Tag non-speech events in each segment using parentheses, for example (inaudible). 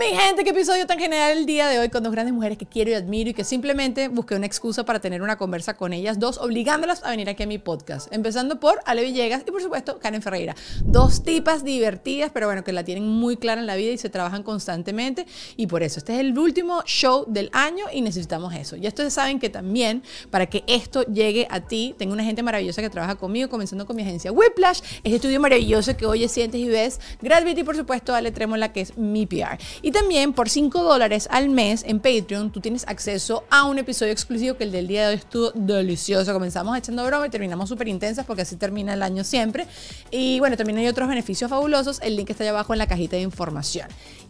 Mi gente, qué episodio tan general el día de hoy con dos grandes mujeres que quiero y admiro y que simplemente busqué una excusa para tener una conversa con ellas dos, obligándolas a venir aquí a mi podcast. Empezando por Ale Villegas y por supuesto Karen Ferreira. Dos tipas divertidas, pero bueno, que la tienen muy clara en la vida y se trabajan constantemente. Y por eso, este es el último show del año y necesitamos eso. Ya ustedes saben que también para que esto llegue a ti, tengo una gente maravillosa que trabaja conmigo, comenzando con mi agencia Whiplash, este estudio maravilloso que oyes, sientes y ves. Gravity, por supuesto, Ale Tremola, que es mi PR. Y también por 5 dólares al mes en Patreon tú tienes acceso a un episodio exclusivo que el del día de hoy estuvo delicioso. Comenzamos echando broma y terminamos súper intensas porque así termina el año siempre. Y bueno, también hay otros beneficios fabulosos. El link está allá abajo en la cajita de información.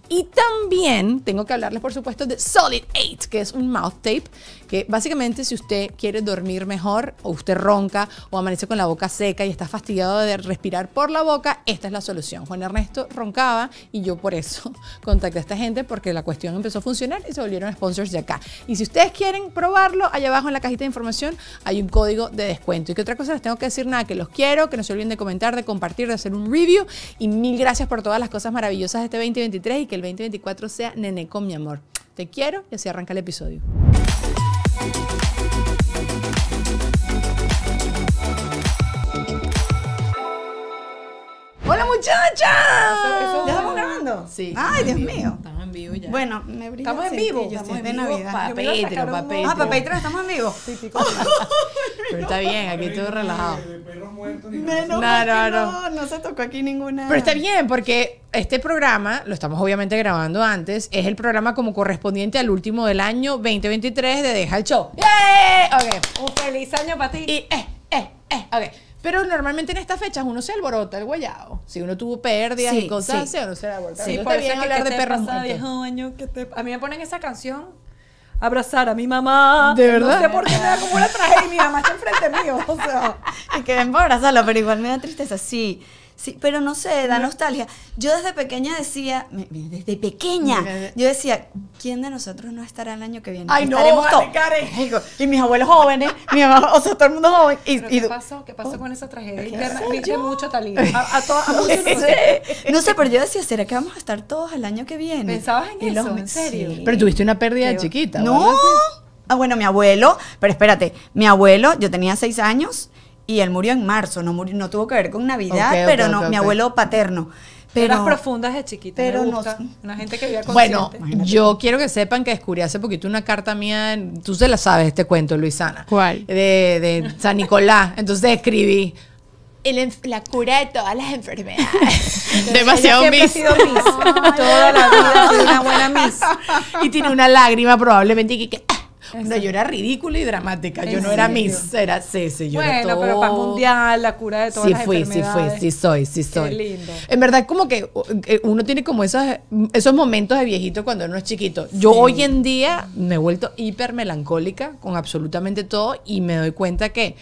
Y también tengo que hablarles, por supuesto, de Solid 8, que es un mouth tape que básicamente si usted quiere dormir mejor o usted ronca o amanece con la boca seca y está fastidiado de respirar por la boca, esta es la solución. Juan Ernesto roncaba y yo por eso (laughs) contacté a esta gente porque la cuestión empezó a funcionar y se volvieron sponsors de acá. Y si ustedes quieren probarlo, allá abajo en la cajita de información hay un código de descuento. Y que otra cosa les tengo que decir, nada, que los quiero, que no se olviden de comentar, de compartir, de hacer un review y mil gracias por todas las cosas maravillosas de este 2023 que el 2024 sea nene con mi amor. Te quiero y así arranca el episodio. ¡Hola muchachas! ¿Estamos grabando? Sí. ¡Ay, Dios mío! Bueno, Estamos en vivo, (laughs) (laughs) estamos en vivo Navidad. para Ah, estamos en vivo. Sí, sí, Pero está bien, aquí todo relajado. No, no, no, no, se tocó aquí ninguna. Pero está bien porque este programa, lo estamos obviamente grabando antes, es el programa como correspondiente al último del año 2023 de Deja el Show. ¡Yay! Ok. Un feliz año para ti. Y eh, eh, eh. Ok. Pero normalmente en estas fechas uno se alborota el guayao. Si uno tuvo pérdidas y cosas sí. así, uno se alborota. Sí, por es que hablar de perros Te... A mí me ponen esa canción abrazar a mi mamá. De verdad. No sé por qué me da como una tragedia y mi mamá está enfrente mío. O sea. (laughs) Y que me para abrazarla, pero igual me da tristeza. Sí. Sí, pero no sé, da nostalgia. Yo desde pequeña decía, desde pequeña, yo decía, ¿quién de nosotros no estará el año que viene? Ay, Estaremos no, vale, (laughs) Y mis abuelos jóvenes, (laughs) mi mamá, o sea, todo el mundo joven. ¿Qué pasó? ¿Qué pasó oh. con esa tragedia interna? Viste mucho talento. A, todos, a muchos (laughs) no, sé. no sé, pero yo decía, ¿será que vamos a estar todos el año que viene? ¿Pensabas en eso? ¿En serio? Pero tuviste una pérdida chiquita. No. Ah, bueno, mi abuelo, pero espérate, mi abuelo, yo tenía seis años y él murió en marzo, no, murió, no tuvo que ver con Navidad, pero no, mi abuelo paterno. Pero, profundas de chiquita, una gente que vivía Bueno, yo quiero que sepan que descubrí hace poquito una carta mía, tú se la sabes este cuento, Luisana. ¿Cuál? De, San Nicolás. Entonces escribí, la cura de todas las enfermedades. (laughs) Demasiado miss. miss. toda la vida una buena miss. Y tiene una lágrima probablemente que, ah, no, yo era ridícula y dramática. Yo no era mis, era Ceci. Yo bueno, era todo... pero mundial, la cura de todas sí, las fui, enfermedades. Sí fui, sí soy, sí soy. Qué lindo. En verdad, como que eh, eh, uno tiene como esos, esos momentos de viejito cuando uno es chiquito. Yo hoy en día me he vuelto hiper melancólica con absolutamente todo y me doy cuenta que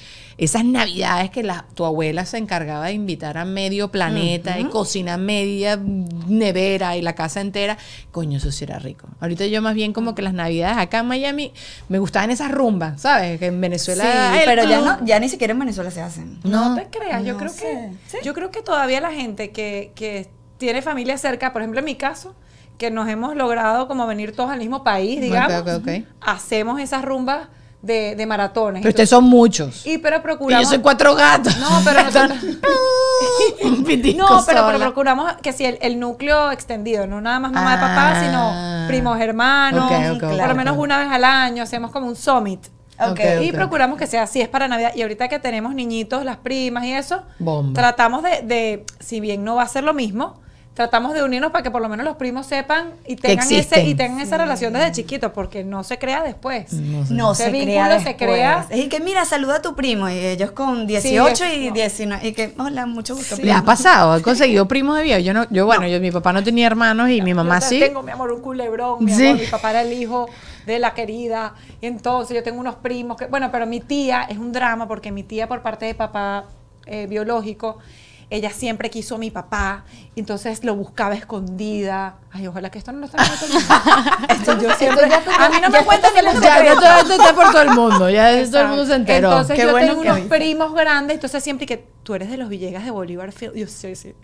esas navidades que la, tu abuela se encargaba de invitar a medio planeta y cocina media nevera y la casa entera, coño, eso sí era rico. Ahorita yo más bien como que las navidades acá en Miami me gustaban esas rumbas, ¿sabes? Que en Venezuela... Sí, pero ya, no, ya ni siquiera en Venezuela se hacen. No, te creas, yo creo que... Yo creo que todavía la gente que, tiene familia cerca, por ejemplo en mi caso que nos hemos logrado como venir todos al mismo país, digamos, hacemos esas rumbas de, de maratones. Pero ustedes son muchos. Y pero procuramos. yo soy cuatro gatos. No, pero (laughs) (laughs) no, pero, procuramos que si el, núcleo extendido, no nada más mamá y papá, ah. sino primos, hermanos, por lo menos una vez al año, hacemos como un summit. Okay, Y procuramos que sea así, es para Navidad. Y ahorita que tenemos niñitos, las primas y eso, tratamos de, si bien no va a ser lo mismo, tratamos de unirnos para que por lo menos los primos sepan y tengan, ese, y tengan esa relación desde chiquitos, porque no se crea después. No, se, crea después. se crea. Es que mira, saluda a tu primo y ellos con 18 y 19 y que hola, mucho gusto. Le ha pasado, ha (laughs) conseguido primos de vida. Yo no yo bueno, yo mi papá no tenía hermanos y mi mamá yo sí. Tengo mi amor un culebrón, mi papá era el hijo de la querida. Y entonces yo tengo unos primos que bueno, pero mi tía es un drama porque mi tía por parte de papá eh, biológico ella siempre quiso a mi papá, entonces lo buscaba escondida. Ay, ojalá que esto no lo esté pasando. (laughs) yo siempre. a mí no me cuentan que los Ya, ya esto está por todo el mundo. Ya (laughs) todo el mundo se enteró. Entonces, yo tengo unos primos grandes. Entonces, siempre que tú eres de los Villegas de Bolívar Field. Yo sí, sí.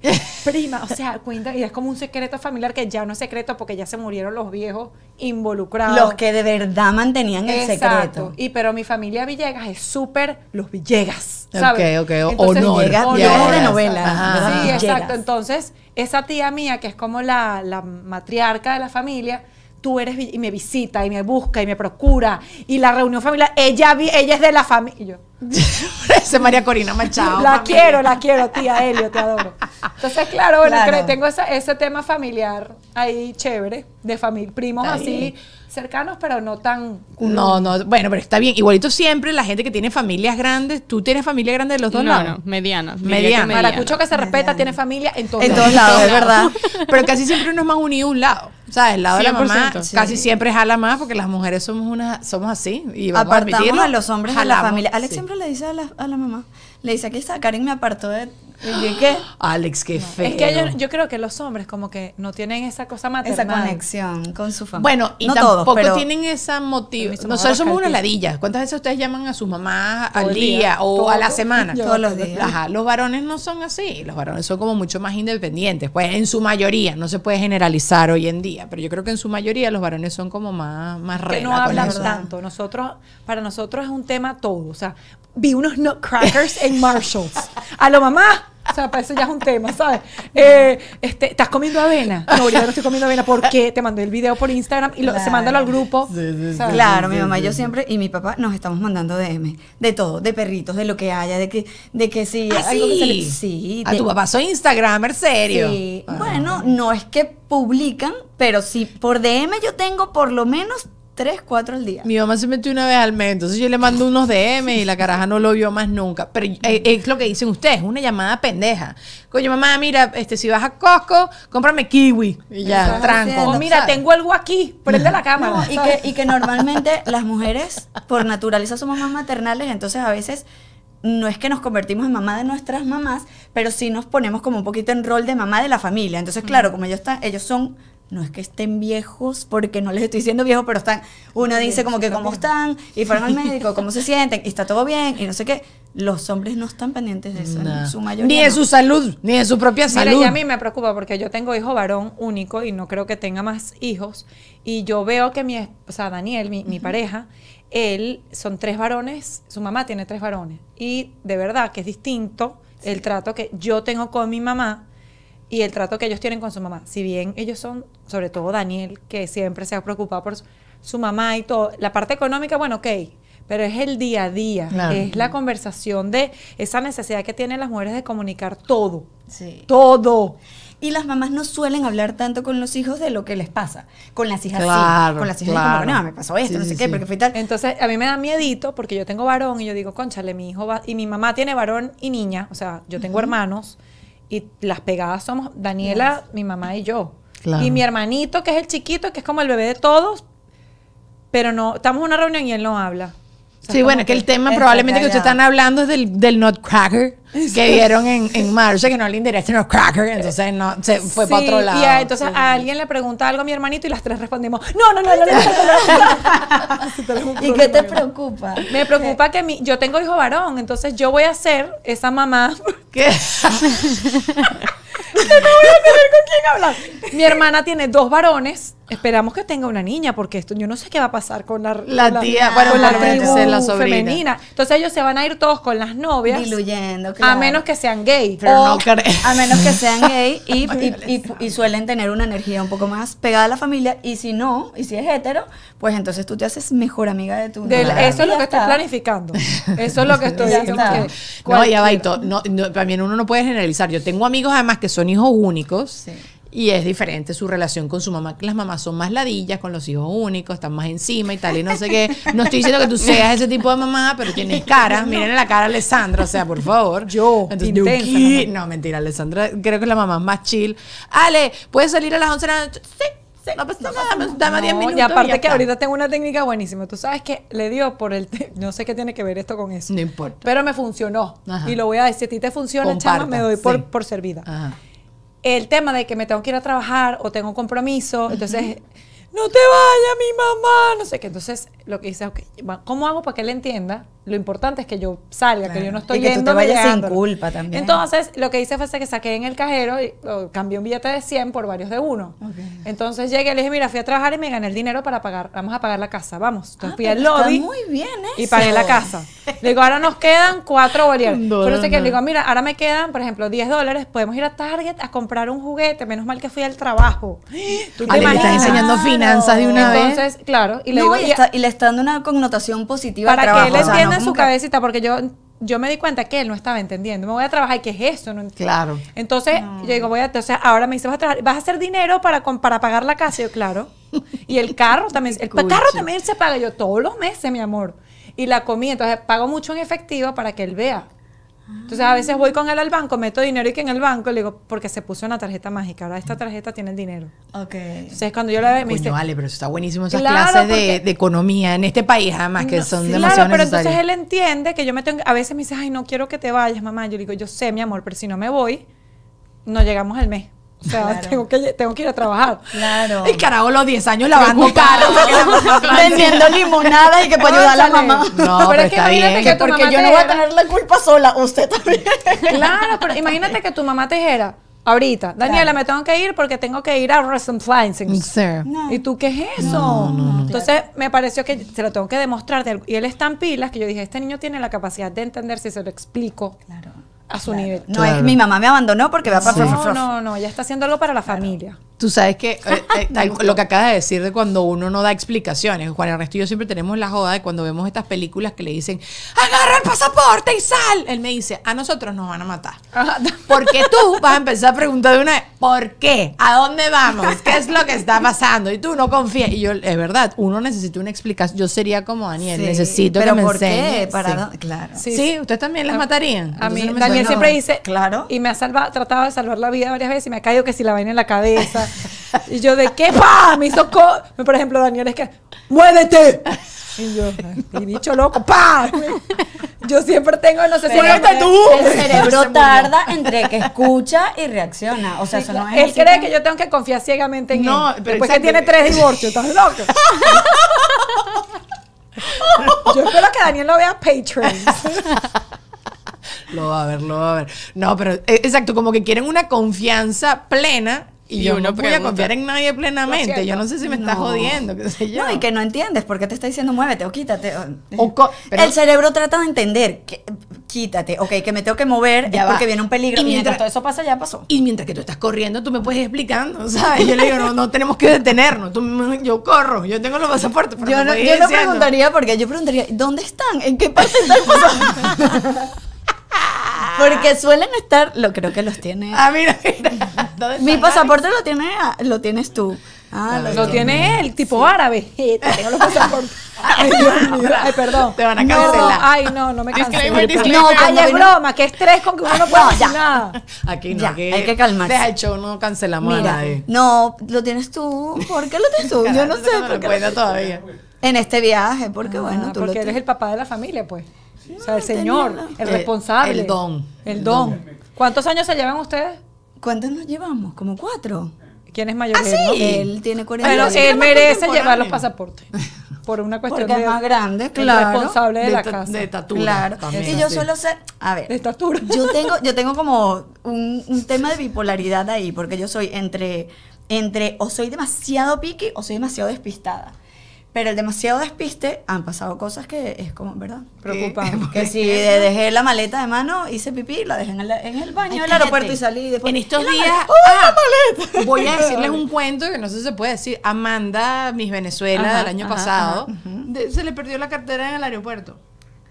(laughs) Prima, o sea, cuenta. Y es como un secreto familiar que ya no es secreto porque ya se murieron los viejos involucrados. Los que de verdad mantenían el Exacto. secreto. Y pero mi familia Villegas es súper los Villegas. ¿sabes? Ok, ok. O honor. Villegas, de novela. Sí, exacto. Entonces esa tía mía, que es como la, la matriarca de la familia, tú eres y me visita y me busca y me procura y la reunión familiar, ella, ella es de la familia. Ese María Corina Machado. La quiero, la quiero, tía Elio, te adoro. Entonces, claro, bueno, tengo ese tema familiar ahí chévere, de familia, primos así cercanos, pero no tan. No, no, bueno, pero está bien. Igualito siempre la gente que tiene familias grandes, tú tienes familia grande de los dos lados. No, mediana. Mediana. la cucho que se respeta tiene familia en todos lados. En todos lados, es verdad. (laughs) pero casi siempre uno es más unido a un lado. O sea, el lado de la mamá casi siempre jala más porque las mujeres somos unas somos así. Y vamos Apartamos a, los hombres jalamos. de la familia. Alex le dice a la, mamá, le dice, aquí está, Karim me apartó de... qué? Alex, qué feo. Es que yo creo que los hombres como que no tienen esa cosa más Esa conexión con su familia. Bueno, y tampoco tienen esa motivo. Nosotros somos una ladilla. ¿Cuántas veces ustedes llaman a sus mamás al día, o a la semana? todos los días. Ajá, los varones no son así. Los varones son como mucho más independientes. Pues en su mayoría, no se puede generalizar hoy en día, pero yo creo que en su mayoría los varones son como más, más Que no hablan tanto. Nosotros, para nosotros es un tema todo. O sea, vi unos nutcrackers en (laughs) Marshalls. A lo mamá. O sea, para eso ya es un tema, ¿sabes? Eh, este, ¿Estás comiendo avena? No, yo no estoy comiendo avena. Porque Te mandé el video por Instagram y lo, se manda al grupo. claro, mi mamá y yo siempre, y mi papá, nos estamos mandando DM. De todo, de perritos, de lo que haya, de que, de que si ah, algo Sí. A ah, tu papá soy Instagramer serio. Sí. Ah. Bueno, no es que publican, pero sí, por DM yo tengo por lo menos Tres, cuatro al día. Mi mamá se metió una vez al mes, entonces yo le mando unos DM y la caraja no lo vio más nunca. Pero eh, es lo que dicen ustedes, una llamada pendeja. Coño, mamá, mira, este, si vas a Costco, cómprame kiwi. Y ya, tranco. O mira, tengo algo aquí, prende la cámara. y, que, y que normalmente las mujeres, por naturaleza, somos más maternales, entonces a veces no es que nos convertimos en mamá de nuestras mamás, pero sí nos ponemos como un poquito en rol de mamá de la familia. Entonces, claro, como ellos, están, ellos son no es que estén viejos, porque no les estoy diciendo viejos, pero están, una dice como que cómo están, y fueron al (laughs) médico, cómo se sienten, y está todo bien, y no sé qué. Los hombres no están pendientes de eso, su Ni de su salud, ni de su propia salud. Mira, y a mí me preocupa porque yo tengo hijo varón único y no creo que tenga más hijos, y yo veo que mi, o sea, Daniel, mi, pareja, él, son tres varones, su mamá tiene tres varones, y de verdad que es distinto el trato que yo tengo con mi mamá y el trato que ellos tienen con su mamá. Si bien ellos son, sobre todo Daniel, que siempre se ha preocupado por su, mamá y todo, la parte económica, bueno, ok, pero es el día a día, es la conversación de esa necesidad que tienen las mujeres de comunicar todo. Sí. Todo. Y las mamás no suelen hablar tanto con los hijos de lo que les pasa. Con las hijas claro, sí. Con las hijas como, no, me pasó esto, no sé qué, porque fue tal. Entonces, a mí me da miedito porque yo tengo varón y yo digo, conchale, mi hijo va. Y mi mamá tiene varón y niña, o sea, yo tengo hermanos. Y las pegadas somos Daniela, mi mamá y yo. Y mi hermanito, que es el chiquito, que es como el bebé de todos, pero no, estamos en una reunión y él no habla sí, bueno, que el tema probablemente que ustedes están hablando es del, del Nutcracker (laughs) que vieron en, marcha, que no le interesa el Nutcracker, eh, entonces no, se fue para otro lado. Y entonces a alguien le pregunta algo a mi hermanito y las tres respondimos, no, no, no, no, no, no. (laughs) ¿Y qué te preocupa? Me preocupa que mi, yo tengo hijo varón, entonces yo voy a ser esa mamá que (laughs) no voy a tener quién Mi hermana tiene dos varones. Esperamos que tenga una niña, porque esto yo no sé qué va a pasar con la, la, tía, la, femenina. Entonces ellos se van a ir todos con las novias. Diluyendo, A menos que sean gay. Pero no, no a menos que sean (laughs) gay y, suelen tener una energía un poco más pegada a la familia. Y si no, y si es hetero, pues entonces tú te haces mejor amiga de tu Del, (laughs) Eso es lo que estoy planificando. Eso es lo que estoy diciendo. No, ya va, no, también uno no puede generalizar. Yo tengo amigos además que son hijos únicos. Sí y es diferente su relación con su mamá. Las mamás son más ladillas con los hijos únicos, están más encima y tal, y no sé qué. No estoy diciendo que tú seas ese tipo de mamá, pero tienes cara. (laughs) Miren la cara a Alessandra, o sea, por favor. Yo, No, mentira, Alessandra creo que la mamá más chill. Ale, ¿puedes salir a las 11 de la noche? Sí. Sí, no pasa nada, dame 10 minutos. Y aparte que ahorita tengo una técnica buenísima. Tú sabes que le dio por el. No sé qué tiene que ver esto con eso. No importa. Pero me funcionó. Y lo voy a decir. Si a ti te funciona, chama, me doy por, por servida. Ajá el tema de que me tengo que ir a trabajar o tengo un compromiso, entonces, no te vayas mi mamá, no sé qué. Entonces, lo que dice, ¿cómo hago para que él entienda? Lo importante es que yo salga, que yo no estoy y que tú sin culpa también. Entonces, lo que hice fue que saqué en el cajero, y, cambié un billete de 100 por varios de uno. Entonces llegué, y le dije, mira, fui a trabajar y me gané el dinero para pagar, vamos a pagar la casa, vamos. Entonces ah, fui lobby. Está muy bien eso. Y pagué la casa. le digo, ahora nos quedan cuatro bolívares. Pero sé que le digo, mira, ahora me quedan, por ejemplo, 10 dólares, podemos ir a Target a comprar un juguete, menos mal que fui al trabajo. (gasps) ¿Tú estás enseñando finanzas de una vez. Entonces, claro, y le digo, y, está, está dando una connotación positiva para que él entienda en su cabecita, porque yo yo me di cuenta que él no estaba entendiendo. Me voy a trabajar, ¿qué es eso? No Claro. Entonces, yo digo, voy a, entonces ahora me dice, vas a trabajar, vas a hacer dinero para, para pagar la casa. Yo, claro. Y el carro (laughs) también, el carro también se paga yo todos los meses, mi amor. Y la comida, entonces pago mucho en efectivo para que él vea. Entonces a veces voy con él al banco, meto dinero y que en el banco le digo, porque se puso una tarjeta mágica, ahora esta mm. tarjeta tiene el dinero. Ok. Entonces cuando yo la veo me dice... vale, pero está buenísimo, esas clases de, economía en este país además que son sí, demasiado Claro, pero entonces él entiende que yo me tengo... A veces me dice, ay, no quiero que te vayas, mamá. Yo le digo, yo sé, mi amor, pero si no me voy, no llegamos al mes. O sea, tengo, que, tengo que ir a trabajar. Claro. Y carajo, los 10 años lavando carros. (laughs) Vendiendo limonada y que para ayudar a la mamá. No, pero, es que imagínate que porque yo no voy a tener la culpa sola, usted también. Claro, pero imagínate que tu mamá te dijera, ahorita, Daniela, me tengo que ir porque tengo que ir a Russian mm, sí. ¿Y tú qué es eso? Entonces me pareció que se lo tengo que demostrar. y él está en pilas, que yo dije, este niño tiene la capacidad de entender si se lo explico. Claro a su nivel. No es mi mamá me abandonó porque va a pasar. No, no, no, ella está haciendo algo para la familia. Tú sabes que eh, (laughs) eh, lo que acaba de decir de cuando uno no da explicaciones, Juan Ernesto y yo siempre tenemos la joda de cuando vemos estas películas que le dicen, agarra el pasaporte y sal. Él me dice, a nosotros nos van a matar. Porque tú vas a empezar a preguntar de una vez, ¿por qué? ¿A dónde vamos? ¿Qué es lo que está pasando? Y tú no confías. Y yo, es verdad, uno necesita una explicación. Yo sería como Daniel, necesito pero que ¿por Qué? Para Claro. Sí, ustedes también las matarían. a mí, no él siempre dice, claro. Y me ha salvado, tratado de salvar la vida varias veces y me ha caído que si la vaina en la cabeza. y yo de qué pa, me hizo co por ejemplo, Daniel es que muévete. Y yo, y bicho loco, pa. Yo siempre tengo, no sé si El cerebro (laughs) tarda entre que escucha y reacciona, o sea, eso no es Él cree que yo tengo que confiar ciegamente en no, él. Pero Después que tiene tres divorcios, estás loco. (laughs) Yo espero que Daniel lo vea Patreon. (laughs) Lo va a ver, lo va a ver. No, pero eh, exacto, como que quieren una confianza plena y, yo no voy a confiar en nadie plenamente. Yo no sé si me estás jodiendo, qué sé yo. No, y que no entiendes porque te está diciendo muévete o quítate. el cerebro trata de entender quítate, ok, que me tengo que mover porque viene un peligro. Y mientras, todo eso pasa, ya pasó. Y mientras que tú estás corriendo, tú me puedes ir explicando, ¿sabes? (laughs) Yo le digo, no, no tenemos que detenernos. (laughs) yo corro, yo tengo los pasaportes. yo no, yo no preguntaría porque yo preguntaría, ¿dónde están? ¿En qué parte están (laughs) Porque suelen estar, lo creo que los tiene. Ah, mira, mira. Mi pasaporte lo tiene, ah, lo tienes tú. Ah, lo, tiene él, tipo árabe. Tengo los pasaportes. Ay, perdón. Te van a cancelar. ay, no, no me canceles. No, ay, es broma, qué estrés con que uno no puede hacer nada. Aquí no, ya, hay que calmarse. Deja el show, no cancelamos Mira, No, lo tienes tú. ¿Por qué lo tienes tú? Yo no sé. No todavía. En este viaje, porque ah, bueno, tú Porque eres el papá de la familia, pues. O sea, el señor, el responsable. El, don. El don. ¿Cuántos años se llevan ustedes? ¿Cuántos nos llevamos? Como cuatro. ¿Quién es mayor? Ah, sí? Él tiene 40 Pero él merece llevar los pasaportes. (laughs) Por una cuestión de. es más grande, claro. responsable de, la casa. De estatura. y yo suelo ser. A ver. De estatura. Yo tengo, (laughs) yo tengo como un, tema de bipolaridad ahí, porque yo soy entre entre o soy demasiado piqui o soy demasiado despistada. Pero el demasiado despiste, han pasado cosas que es como, ¿verdad? Preocupante. (laughs) Que si dejé la maleta de mano, hice pipí, la dejé en el, en el baño del aeropuerto y salí. en estos días, ¡oh, la maleta! (laughs) voy a decirles un cuento que no sé si se puede decir. Amanda, mis Venezuela, del año pasado, se le perdió la cartera en el aeropuerto.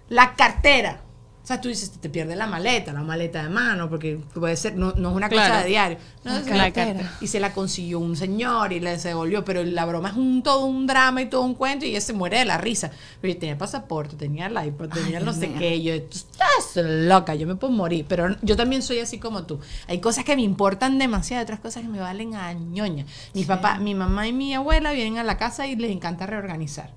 La cartera. O sea, tú dices, te pierdes la maleta, la maleta de mano, porque puede ser, no, no es una cosa de diario. No, es una Y se la consiguió un señor y le se devolvió, pero la broma es un, todo un drama y todo un cuento y ella se muere de la risa. Pero yo tenía pasaporte, tenía la, iPod, tenía no sé qué. Yo, estás loca, yo me puedo morir. Pero yo también soy así como tú. Hay cosas que me importan demasiado, otras cosas que me valen a ñoña. Mi papá, mi mamá y mi abuela vienen a la casa y les encanta reorganizar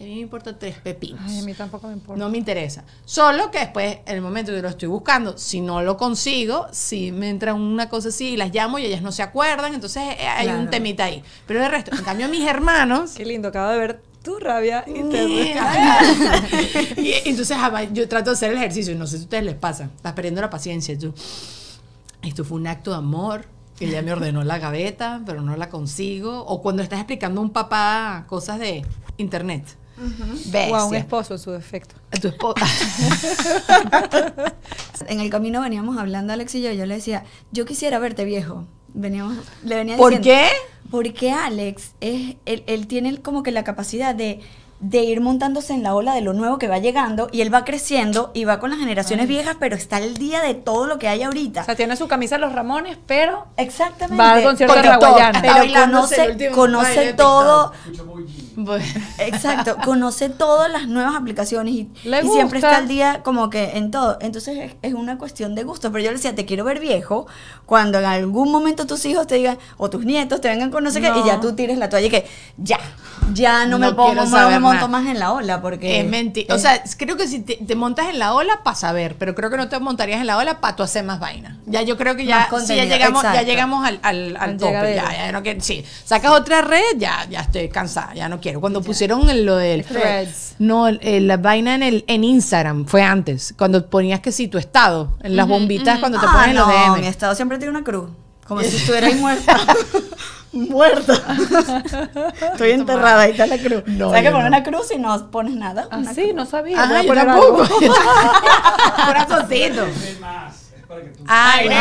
a mí me importa tres pepinos. a mí tampoco me importa. No me interesa. Solo que después, en el momento que lo estoy buscando, si no lo consigo, si me entra una cosa así y las llamo y ellas no se acuerdan, entonces eh, hay un temita ahí. Pero de resto, en cambio, mis hermanos. Qué lindo, acabo de ver tu rabia y (laughs) te (laughs) Y entonces ah, yo trato de hacer el ejercicio y no sé si a ustedes les pasa. Estás perdiendo la paciencia. tú, esto fue un acto de amor. Que ya me ordenó la gaveta, pero no la consigo. O cuando estás explicando a un papá cosas de internet o a un esposo su defecto. A tu esposo. (laughs) en el camino veníamos hablando, Alex y yo, yo le decía, yo quisiera verte viejo. Veníamos, le venía ¿Por qué? Porque Alex, es, él, tiene como que la capacidad de ir montándose en la ola de lo nuevo que va llegando y él va creciendo y va con las generaciones viejas, pero está el día de todo lo que hay ahorita. O sea, tiene su camisa Los Ramones, pero exactamente va al concierto de pero conoce, conoce todo. Exacto, conoce todas las nuevas aplicaciones y, siempre está al día como que en todo. Entonces es, una cuestión de gusto, pero yo le decía, te quiero ver viejo, cuando en algún momento tus hijos te digan, o tus nietos te vengan con no sé qué, y ya tú tires la toalla y que ya, ya no, me pongo monto más en la ola, porque... Es mentira, o sea, creo que si te, montas en la ola para saber, pero creo que no te montarías en la ola para tú hacer más vaina. Ya yo creo que ya, si ya llegamos, ya llegamos al, al, tope, ya, ya no que, sí, sacas otra red, ya, ya estoy cansada, ya no quiero quiero. Cuando pusieron lo del No, la vaina en el en Instagram fue antes. Cuando ponías que sí, tu estado, en las bombitas cuando te ah, ponen los DM. Mi estado siempre tiene una cruz. Como si estuvieras muerta. (laughs) muerta. (laughs) Estoy enterrada, ahí está la cruz. No, o que poner una cruz y no pones nada. Ah, sí, no sabía. Ah, yo tampoco. (laughs) Corazoncito. Ay, no,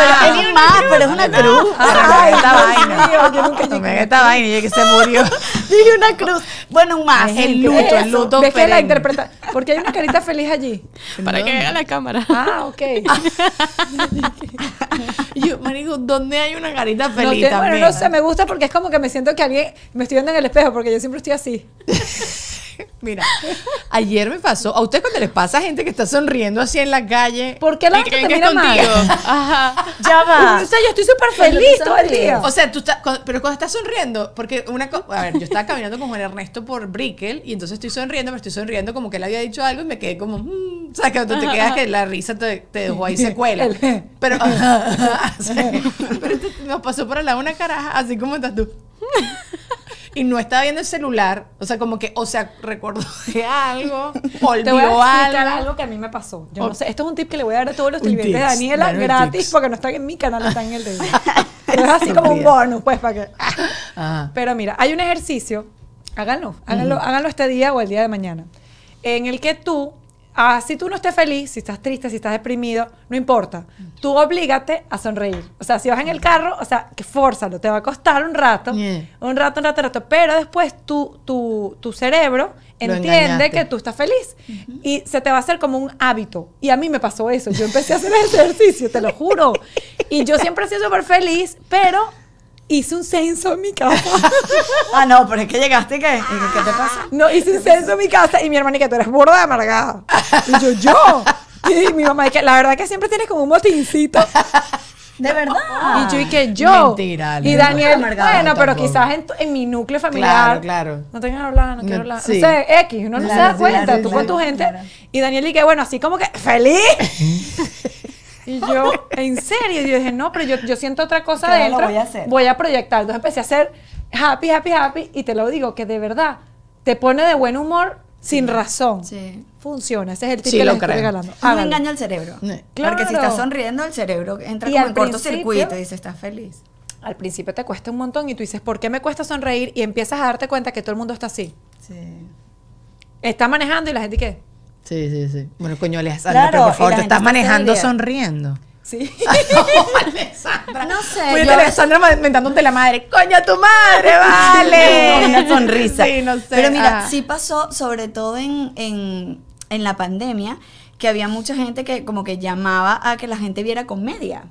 pero más, ah, pero es una cruz. Ay, esta vaina. Yo nunca llegué. Esta vaina, y que se murió. (laughs) Dije una cruz. Bueno, un más. El luto, el luto. ¿Ves que la interpreta? Porque hay una carita feliz allí. (laughs) Para que vea la cámara. Ah, ok. (laughs) yo, digo, ¿dónde hay una carita feliz? bueno, no sé, me gusta porque es como que me siento que alguien me estoy viendo en el espejo porque yo siempre estoy así. (laughs) Mira, ayer me pasó. ¿A ustedes cuando les pasa a gente que está sonriendo así en la calle? ¿Por qué la gente te mira mal? (laughs) Ajá. Ya va. O sea, yo estoy súper feliz todo O sea, tú estás, pero cuando estás sonriendo, porque una cosa, a ver, yo estaba caminando con Juan Ernesto por Brickell y entonces estoy sonriendo, me estoy sonriendo como que él había dicho algo y me quedé como, mm", o sea, que cuando te quedas que la risa te, dejó ahí secuela. (laughs) Pero, nos pasó por la lado una caraja, así como estás tú y no estaba viendo el celular, o sea, como que, o sea, recordó de (laughs) algo, olvidó voy a algo. algo que a mí me pasó. Yo no sé, esto es un tip que le voy a dar a todos los televidentes de Daniela gratis, porque no están en mi canal, está en el de ella. (laughs) es así como un bonus, pues, para que. (laughs) Pero mira, hay un ejercicio, háganlo, háganlo, háganlo este día o el día de mañana, en el que tú Ah, si tú no estés feliz, si estás triste, si estás deprimido, no importa. Tú oblígate a sonreír. O sea, si vas en el carro, o sea, que fórzalo, te va a costar un rato, un rato, un rato, un rato, pero después tu, tu, cerebro entiende que tú estás feliz y se te va a hacer como un hábito. Y a mí me pasó eso, yo empecé a hacer (laughs) ejercicio, te lo juro. Y yo siempre he sido súper feliz, pero hice un censo en mi casa. (laughs) ah, no, pero es que llegaste, ¿qué? ¿Qué te pasa? No, hice un censo en mi casa y mi hermana, que tú eres burda de amargada. Y yo, yo. Y mi mamá, que la verdad que siempre tienes como un motincito. De verdad. Y yo, y que yo. Mentira. Y Daniel, bueno, pero quizás en, en, mi núcleo familiar. Claro, claro. No tengas hablar, no quiero hablar. Sí. O sea, X, uno no se da cuenta, tú con tu gente. Y Daniel, y que bueno, así como que, ¡feliz! (laughs) Y yo, en serio, yo dije, no, pero yo, siento otra cosa no dentro. Voy a, proyectar. Entonces empecé a hacer happy, happy, happy. Y te lo digo, que de verdad te pone de buen humor sin razón. Sí. Funciona. Ese es el tip que les estoy regalando. No engaña al cerebro. Porque si estás sonriendo, el cerebro entra y como en cortocircuito y dice, estás feliz. Al principio te cuesta un montón y tú dices, ¿por qué me cuesta sonreír? Y empiezas a darte cuenta que todo el mundo está así. Sí. Está manejando y la gente, ¿qué? Sí, sí, sí. Bueno, coño, Alejandra, pero por favor, te estás manejando sonriendo. Sí. (laughs) Ah, no, No sé. Coño, yo... la madre. ¡Coño, tu madre! (laughs) ¡Vale! una sonrisa. Sí, no sé. Pero mira, ah. sí pasó, sobre todo en, la pandemia, que había mucha gente que como que llamaba a que la gente viera comedia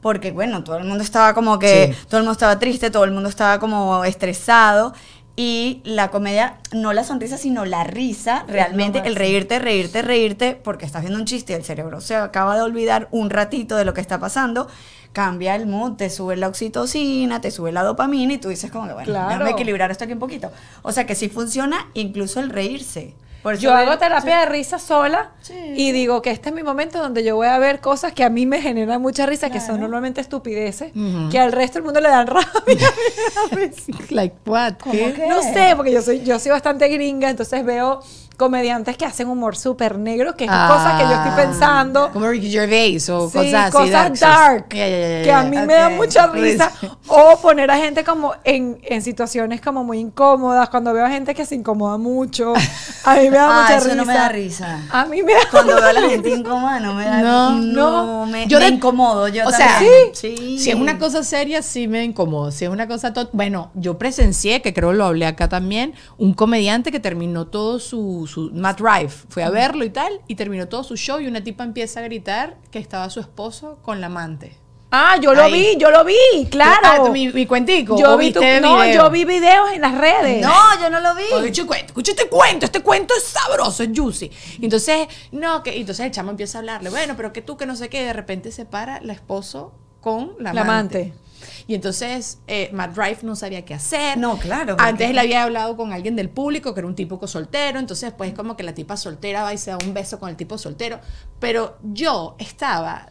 porque bueno, todo el mundo estaba como que, todo el mundo estaba triste, todo el mundo estaba como estresado y la comedia, no la sonrisa, sino la risa, realmente el reírte, reírte, reírte, porque estás viendo un chiste y el cerebro se acaba de olvidar un ratito de lo que está pasando, cambia el mood, te sube la oxitocina, te sube la dopamina y tú dices como que, bueno, déjame equilibrar esto aquí un poquito. O sea que sí funciona incluso el reírse yo hago terapia de risa sola y digo que este es mi momento donde yo voy a ver cosas que a mí me generan mucha risa, que son normalmente estupideces, que al resto del mundo le dan (laughs) rabia. (laughs) like what? No sé, porque yo soy, yo soy bastante gringa, entonces veo comediantes que hacen humor súper negro, que es ah, cosas que yo estoy pensando. Como Ricky Gervais o cosas así. Cosas dark. que a mí me da mucha risa. o poner a gente como en, en, situaciones como muy incómodas. Cuando veo a gente que se incomoda mucho. A mí me da (laughs) ah, mucha eso risa. no me da risa. A mí me da Cuando veo a la gente incómoda no me da No, no. me, yo me incomodo. Yo o sea, si es una cosa seria, sí me incomodo. Si es una cosa... Bueno, yo presencié, que creo lo hablé acá también, un comediante que terminó todo su su, Matt Rife fue a verlo y tal, y terminó todo su show y una tipa empieza a gritar que estaba su esposo con la amante. Ah, yo lo vi, yo lo vi, claro. Ah, mi, cuentico. Yo vi tu, no, yo vi videos en las redes. No, yo no lo vi. Escucha este cuento, este cuento es sabroso, es juicy. Entonces, no, que entonces el chamo empieza a hablarle, bueno, pero que tú que no sé qué, de repente se para la esposo con la, amante. Y entonces eh, Matt Drive no sabía qué hacer. No, claro. Antes él había hablado con alguien del público que era un tipo soltero, entonces pues como que la tipa soltera va y se da un beso con el tipo soltero, pero yo estaba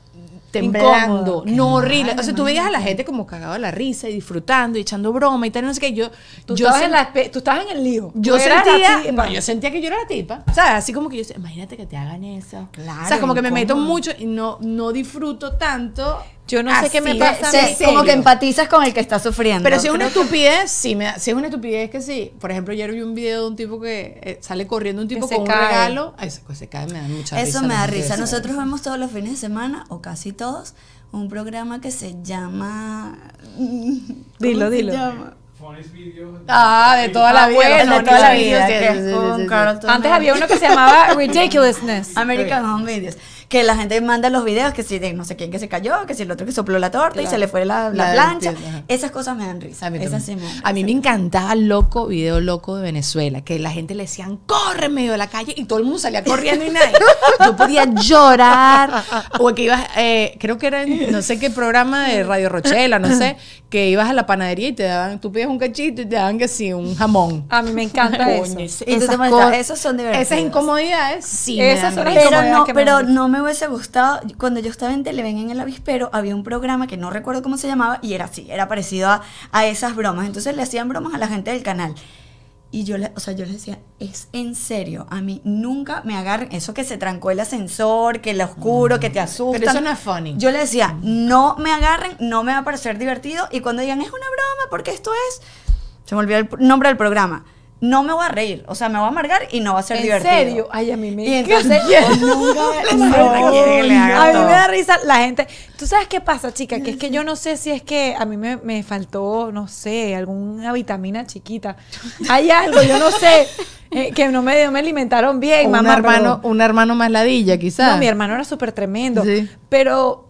temblando, no horrible. o sea, tú veías a la gente como cagado de la risa y disfrutando y echando broma y tal, no sé qué. Yo, tú, estabas, en la, el lío. Yo sentía, yo sentía que yo era la tipa. O sea, así como que yo, imagínate que te hagan eso. Claro. O sea, como que me meto mucho y no, no disfruto tanto. Yo no sé qué me pasa. como que empatizas con el que está sufriendo. Pero si es una estupidez, sí, me, si es una estupidez que sí. Por ejemplo, ayer vi un video de un tipo que eh, sale corriendo un tipo con un regalo. se, pues se cae, me da mucha Eso risa. Eso me da risa. Nosotros vemos todos los fines de semana, casi todos, un programa que se llama... (laughs) Dilo, dilo. ah, de toda la ah, vida. de toda la vida. Antes había uno que se llamaba (laughs) Ridiculousness. American Home Videos que la gente manda los videos, que si de no sé quién que se cayó, que si el otro que sopló la torta y se le fue la, plancha. Esas cosas me dan risa. A mí, me, encantaba loco, video loco de Venezuela, que la gente le decían, corre en medio de la calle y todo el mundo salía corriendo y nadie. Yo podía llorar. O que ibas, eh, creo que era en no sé qué programa de Radio Rochela, no sé, que ibas a la panadería y te daban, tú pides un cachito y te daban que sí, un jamón. A mí me encanta eso. esas, son Esas incomodidades, sí. Esas son pero no, pero no me me hubiese gustado, cuando yo estaba en Televen en el avispero, había un programa que no recuerdo cómo se llamaba y era así, era parecido a, esas bromas. Entonces le hacían bromas a la gente del canal. Y yo, le, o sea, yo les decía, es en serio, a mí nunca me agarren eso que se trancó el ascensor, que el oscuro, que te asusta. Pero eso no es funny. Yo le decía, no me agarren, no me va a parecer divertido. Y cuando digan, es una broma, porque esto es, se me olvidó el nombre del programa no me voy a reír, o sea, me voy a amargar y no va a ser divertido. ¿En serio? Ay, a mí me y entonces, A mí me da risa la gente. ¿Tú sabes qué pasa, chica? Que es que yo no sé si es que a mí me, faltó, no sé, alguna vitamina chiquita. Hay algo, yo no sé, eh, que no me, me alimentaron bien, mamá. Un hermano, un hermano más ladilla, quizás. No, mi hermano era súper tremendo. Pero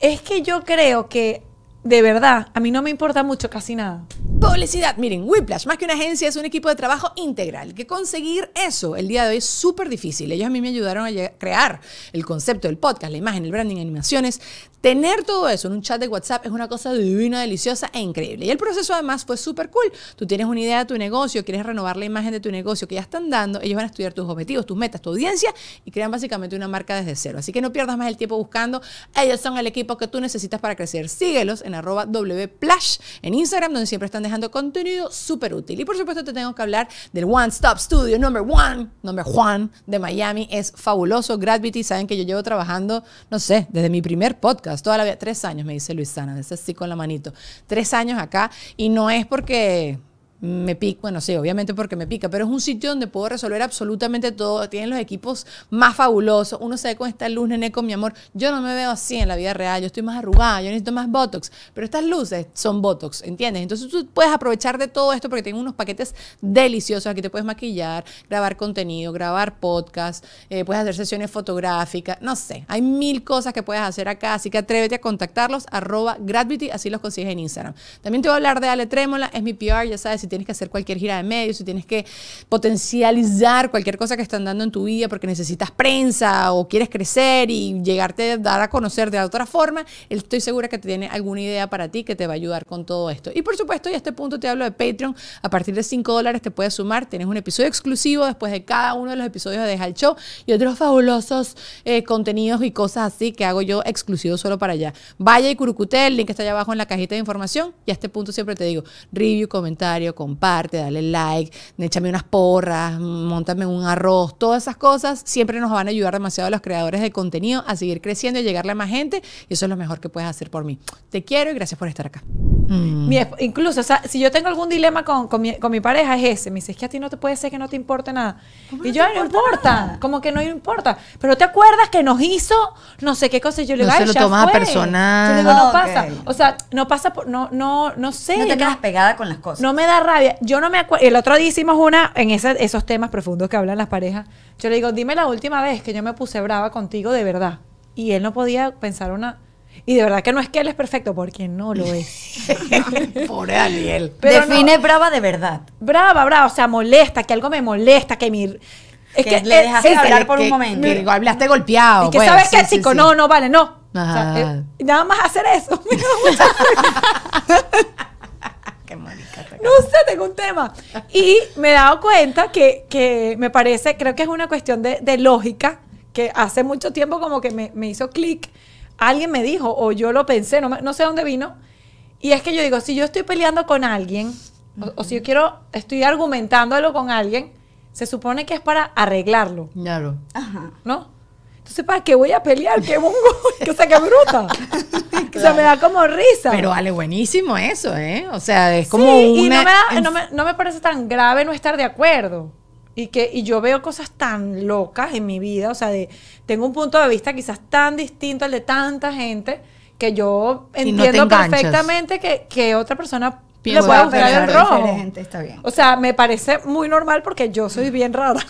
es que yo creo que de verdad, a mí no me importa mucho casi nada. Publicidad. Miren, Whiplash, más que una agencia, es un equipo de trabajo integral. Que conseguir eso el día de hoy es súper difícil. Ellos a mí me ayudaron a crear el concepto del podcast, la imagen, el branding, animaciones, Tener todo eso en un chat de WhatsApp es una cosa divina, deliciosa e increíble. Y el proceso además fue súper cool. Tú tienes una idea de tu negocio, quieres renovar la imagen de tu negocio que ya están dando, ellos van a estudiar tus objetivos, tus metas, tu audiencia y crean básicamente una marca desde cero. Así que no pierdas más el tiempo buscando. Ellos son el equipo que tú necesitas para crecer. Síguelos en arroba wplash en Instagram, donde siempre están dejando contenido súper útil. Y por supuesto te tengo que hablar del One Stop Studio Number One, Number Juan de Miami. Es fabuloso. Gravity, saben que yo llevo trabajando, no sé, desde mi primer podcast todavía toda la vida, tres años, me dice Luisana, Es así con la manito, tres años acá, y no es porque me pica, bueno, sí, obviamente porque me pica, pero es un sitio donde puedo resolver absolutamente todo. Tienen los equipos más fabulosos. Uno se ve con esta luz, nene, con mi amor. Yo no me veo así en la vida real. Yo estoy más arrugada, yo necesito más Botox. Pero estas luces son Botox, ¿entiendes? Entonces tú puedes aprovechar de todo esto porque tengo unos paquetes deliciosos. Aquí te puedes maquillar, grabar contenido, grabar podcast, eh, puedes hacer sesiones fotográficas. No sé, hay mil cosas que puedes hacer acá. Así que atrévete a contactarlos, arroba Gravity, así los consigues en Instagram. También te voy a hablar de Ale Trémola, es mi PR, ya sabes, tienes que hacer cualquier gira de medios, si tienes que potencializar cualquier cosa que están dando en tu vida porque necesitas prensa o quieres crecer y llegarte a dar a conocer de otra forma, estoy segura que te tiene alguna idea para ti que te va a ayudar con todo esto. Y por supuesto, y a este punto te hablo de Patreon, a partir de 5 dólares te puedes sumar, tienes un episodio exclusivo después de cada uno de los episodios de Deja el Show y otros fabulosos eh, contenidos y cosas así que hago yo exclusivo solo para allá. Vaya y Curucutel, el link está allá abajo en la cajita de información y a este punto siempre te digo, review, comentario, comparte, dale like, échame unas porras, montame un arroz, todas esas cosas siempre nos van a ayudar demasiado a los creadores de contenido a seguir creciendo y llegarle a más gente. Y eso es lo mejor que puedes hacer por mí. Te quiero y gracias por estar acá. Mm. incluso, o sea, si yo tengo algún dilema con, mi, pareja, es ese. Me dice, es que a ti no te puede ser que no te importe nada. Y yo, no importa, como que no importa. Pero ¿te acuerdas que nos hizo no sé qué cosa? yo le digo, no se lo tomas personal. no pasa. O sea, no pasa, por, no, no, no sé. No te quedas pegada con las cosas. No me da rabia. Yo no me acuerdo. El otro día hicimos una, en esos temas profundos que hablan las parejas. Yo le digo, dime la última vez que yo me puse brava contigo de verdad. Y él no podía pensar una y de verdad que no es que él es perfecto, porque no lo es. (laughs) Pobre Daniel. Define brava de verdad. Brava, brava, o sea, molesta, que algo me molesta, que mi... Es que, le dejaste hablar por un momento. Que, hablaste golpeado. Y que pues, sabes que, chico, no, no, vale, no. Eh, nada más hacer eso. (laughs) Qué No sé, tengo un tema. Y me he dado cuenta que, me parece, creo que es una cuestión de, lógica, que hace mucho tiempo como que me, me hizo clic alguien me dijo, o yo lo pensé, no, sé dónde vino, y es que yo digo, si yo estoy peleando con alguien, o, si yo quiero, estoy argumentándolo con alguien, se supone que es para arreglarlo. Claro. ¿No? Entonces, ¿para qué voy a pelear? ¡Qué bongo! (laughs) o sea, qué bruta. O me da como risa. Pero vale, buenísimo eso, ¿eh? O sea, es como sí, Y no me, no, me, no me parece tan grave no estar de acuerdo. Y, que, y yo veo cosas tan locas en mi vida, o sea, de, tengo un punto de vista quizás tan distinto al de tanta gente que yo entiendo perfectamente que, otra persona le pueda gustar el rojo. O sea, me parece muy normal porque yo soy bien rara.